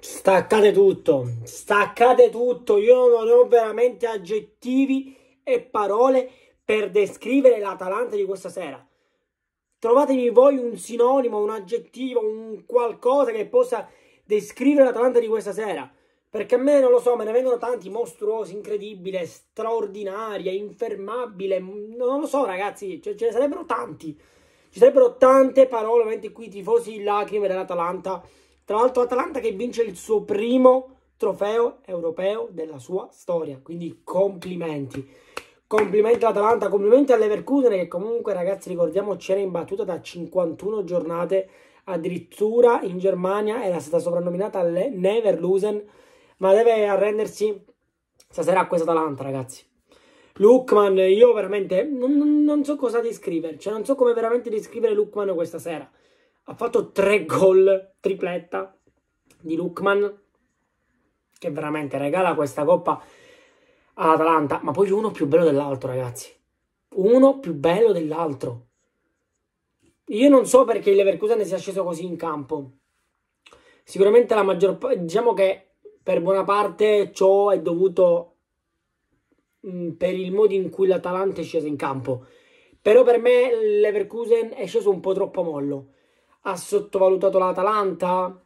Staccate tutto, staccate tutto, io non ho veramente aggettivi e parole per descrivere l'Atalanta di questa sera. Trovatevi voi un sinonimo, un aggettivo, un qualcosa che possa descrivere l'Atalanta di questa sera. Perché a me non lo so, me ne vengono tanti mostruosi, incredibile, straordinaria, infermabile. Non lo so, ragazzi, cioè, ce ne sarebbero tanti. Ci sarebbero tante parole, veramente qui tifosi in lacrime dell'Atalanta tra l'altro Atalanta che vince il suo primo trofeo europeo della sua storia, quindi complimenti. Complimenti all'Atalanta, complimenti all'Evercudere che comunque ragazzi ricordiamoci era imbattuta da 51 giornate, addirittura in Germania era stata soprannominata le Neverlusen, ma deve arrendersi stasera a questa Atalanta ragazzi. Lukman, io veramente non, non so cosa descrivere, cioè non so come veramente descrivere Lukman questa sera ha fatto tre gol, tripletta di Lukman, che veramente regala questa coppa all'Atalanta, ma poi uno più bello dell'altro, ragazzi. Uno più bello dell'altro. Io non so perché il Leverkusen sia sceso così in campo. Sicuramente la maggior parte, diciamo che per buona parte ciò è dovuto mh, mm, per il modo in cui l'Atalanta è scesa in campo. Però per me il Leverkusen è sceso un po' troppo mollo ha sottovalutato l'Atalanta?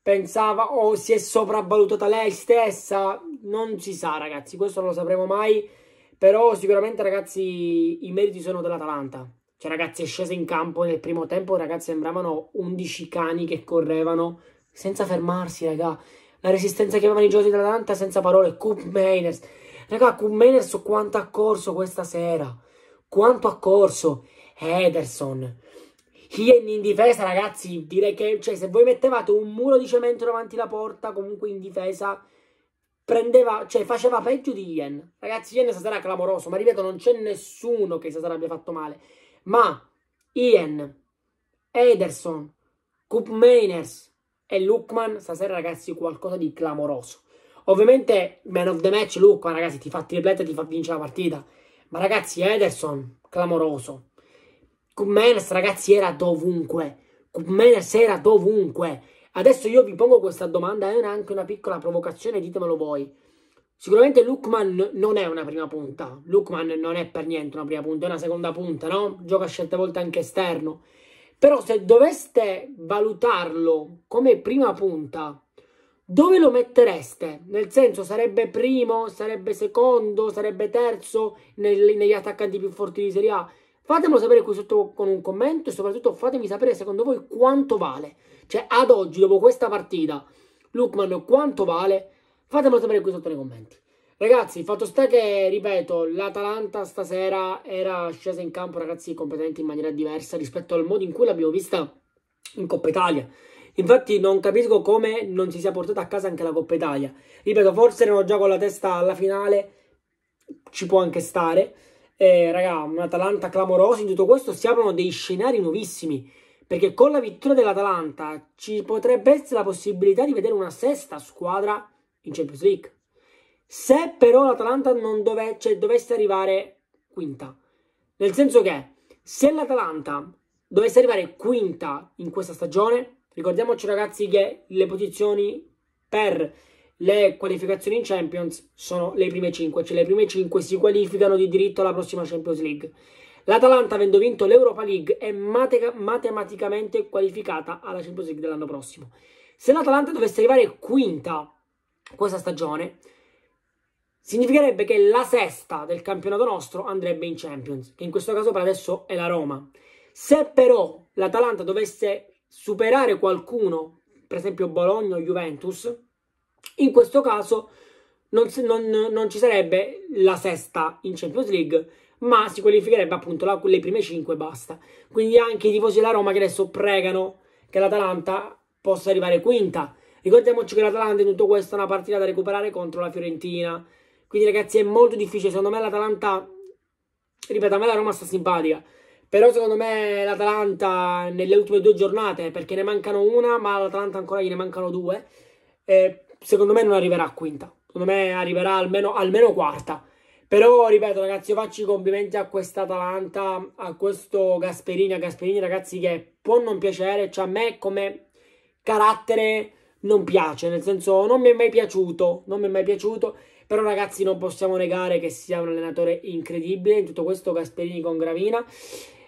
Pensava o oh, si è sopravvalutata lei stessa? Non si sa, ragazzi, questo non lo sapremo mai. Però sicuramente, ragazzi, i meriti sono dell'Atalanta. Cioè, ragazzi, è scesa in campo nel primo tempo, ragazzi, sembravano 11 cani che correvano senza fermarsi, raga. La resistenza che avevano i giocatori dell'Atalanta senza parole. Coop Mainers. Raga, Coop Mainers quanto ha corso questa sera. Quanto ha corso. Ederson. Hien in difesa, ragazzi, direi che cioè, se voi mettevate un muro di cemento davanti alla porta, comunque in difesa, prendeva, cioè faceva peggio di Hien. Ragazzi, Hien sarà clamoroso, ma ripeto, non c'è nessuno che stasera abbia fatto male. Ma Hien, Ederson, Coop Mainers e Lukman, stasera ragazzi, qualcosa di clamoroso. Ovviamente, man of the match, Lukman, ragazzi, ti fa tripletta, ti fa vincere la partita. Ma ragazzi, Ederson, clamoroso. Kumenas, ragazzi, era dovunque. Kumenas era dovunque. Adesso io vi pongo questa domanda, è anche una piccola provocazione, ditemelo voi. Sicuramente Lukman non è una prima punta. Lukman non è per niente una prima punta, è una seconda punta, no? Gioca scelte volte anche esterno. Però se doveste valutarlo come prima punta, dove lo mettereste? Nel senso, sarebbe primo, sarebbe secondo, sarebbe terzo nel, negli attaccanti più forti di Serie A? Fatemelo sapere qui sotto con un commento e soprattutto fatemi sapere secondo voi quanto vale. Cioè, ad oggi, dopo questa partita, Lukman quanto vale? Fatemelo sapere qui sotto nei commenti. Ragazzi, fatto sta che, ripeto, l'Atalanta stasera era scesa in campo, ragazzi, completamente in maniera diversa rispetto al modo in cui l'abbiamo vista in Coppa Italia. Infatti non capisco come non si sia portata a casa anche la Coppa Italia. Ripeto, forse erano già con la testa alla finale, ci può anche stare, eh, raga, un'Atalanta clamorosa in tutto questo, si aprono dei scenari nuovissimi, perché con la vittoria dell'Atalanta ci potrebbe essere la possibilità di vedere una sesta squadra in Champions League. Se però l'Atalanta non dove, cioè, dovesse arrivare quinta, nel senso che se l'Atalanta dovesse arrivare quinta in questa stagione, ricordiamoci ragazzi che le posizioni per le qualificazioni in Champions sono le prime 5, cioè le prime 5 si qualificano di diritto alla prossima Champions League. L'Atalanta, avendo vinto l'Europa League, è matica, matematicamente qualificata alla Champions League dell'anno prossimo. Se l'Atalanta dovesse arrivare quinta questa stagione, significherebbe che la sesta del campionato nostro andrebbe in Champions, che in questo caso per adesso è la Roma. Se però l'Atalanta dovesse superare qualcuno, per esempio Bologna o Juventus, in questo caso non, non, non, ci sarebbe la sesta in Champions League, ma si qualificherebbe appunto la, le prime cinque e basta. Quindi anche i tifosi della Roma che adesso pregano che l'Atalanta possa arrivare quinta. Ricordiamoci che l'Atalanta in tutto questo è una partita da recuperare contro la Fiorentina. Quindi ragazzi è molto difficile, secondo me l'Atalanta, ripeto, a me la Roma sta simpatica. Però secondo me l'Atalanta nelle ultime due giornate, perché ne mancano una, ma all'Atalanta ancora gliene mancano due, eh, secondo me non arriverà a quinta, secondo me arriverà almeno, almeno quarta. Però, ripeto, ragazzi, io faccio i complimenti a questa Atalanta, a questo Gasperini, a Gasperini, ragazzi, che può non piacere, cioè a me come carattere non piace, nel senso non mi è mai piaciuto, non mi è mai piaciuto, però ragazzi non possiamo negare che sia un allenatore incredibile, in tutto questo Gasperini con Gravina,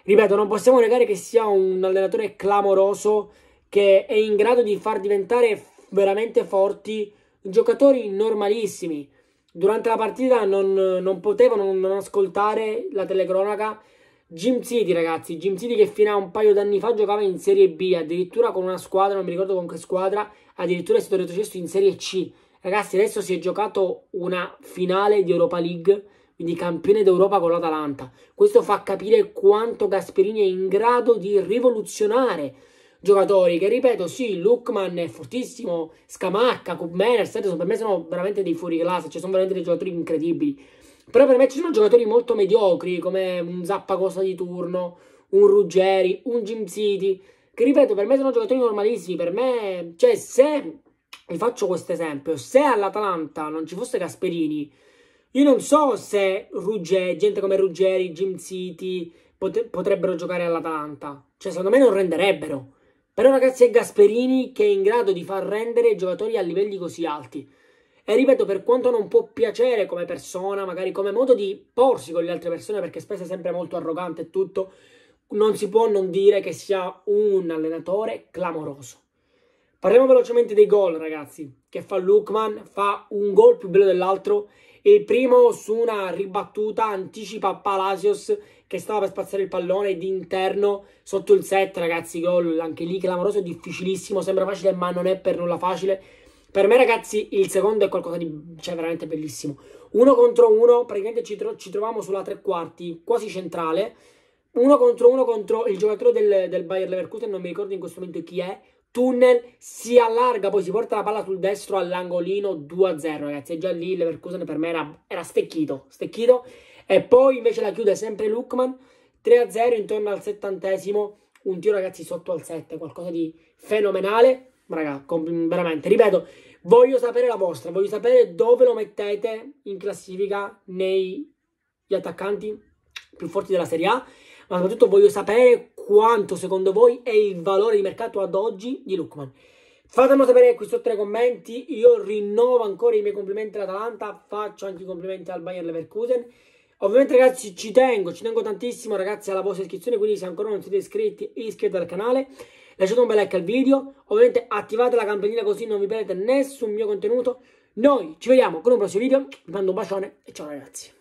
ripeto, non possiamo negare che sia un allenatore clamoroso, che è in grado di far diventare veramente forti, giocatori normalissimi. Durante la partita non, non potevano non ascoltare la telecronaca. Jim City, ragazzi, Jim City che fino a un paio d'anni fa giocava in Serie B, addirittura con una squadra, non mi ricordo con che squadra, addirittura è stato retrocesso in Serie C. Ragazzi, adesso si è giocato una finale di Europa League, quindi campione d'Europa con l'Atalanta. Questo fa capire quanto Gasperini è in grado di rivoluzionare giocatori che, ripeto, sì, Lukman è fortissimo, Scamacca, Kubmener, per me sono veramente dei fuori classe, cioè sono veramente dei giocatori incredibili. Però per me ci sono giocatori molto mediocri, come un Zappacosa di turno, un Ruggeri, un Jim City, che, ripeto, per me sono giocatori normalissimi, per me... Cioè, se... Vi faccio questo esempio. Se all'Atalanta non ci fosse Gasperini, io non so se Ruggeri, gente come Ruggeri, Jim City potrebbero giocare all'Atalanta. Cioè, secondo me non renderebbero. Però ragazzi è Gasperini che è in grado di far rendere i giocatori a livelli così alti. E ripeto, per quanto non può piacere come persona, magari come modo di porsi con le altre persone, perché spesso è sempre molto arrogante e tutto, non si può non dire che sia un allenatore clamoroso. Parliamo velocemente dei gol, ragazzi, che fa Lukman, fa un gol più bello dell'altro e il primo su una ribattuta anticipa Palacios che stava per spazzare il pallone d'interno sotto il set, ragazzi, gol anche lì clamoroso, difficilissimo, sembra facile ma non è per nulla facile. Per me, ragazzi, il secondo è qualcosa di cioè, veramente bellissimo. Uno contro uno, praticamente ci, tro ci troviamo sulla tre quarti, quasi centrale. Uno contro uno contro il giocatore del, del Bayer Leverkusen, non mi ricordo in questo momento chi è, tunnel, si allarga, poi si porta la palla sul destro all'angolino 2-0, ragazzi. E già lì Leverkusen per me era, era stecchito, stecchito. E poi invece la chiude sempre Lukman, 3-0 intorno al settantesimo, un tiro ragazzi sotto al 7, qualcosa di fenomenale. Raga, veramente, ripeto, voglio sapere la vostra, voglio sapere dove lo mettete in classifica negli attaccanti più forti della Serie A, ma soprattutto voglio sapere quanto secondo voi è il valore di mercato ad oggi di Lukman. Fatemelo sapere qui sotto nei commenti, io rinnovo ancora i miei complimenti all'Atalanta, faccio anche i complimenti al Bayern Leverkusen. Ovviamente ragazzi ci tengo, ci tengo tantissimo ragazzi alla vostra iscrizione, quindi se ancora non siete iscritti iscrivetevi al canale, lasciate un bel like al video, ovviamente attivate la campanella così non vi perdete nessun mio contenuto. Noi ci vediamo con un prossimo video, vi mando un bacione e ciao ragazzi.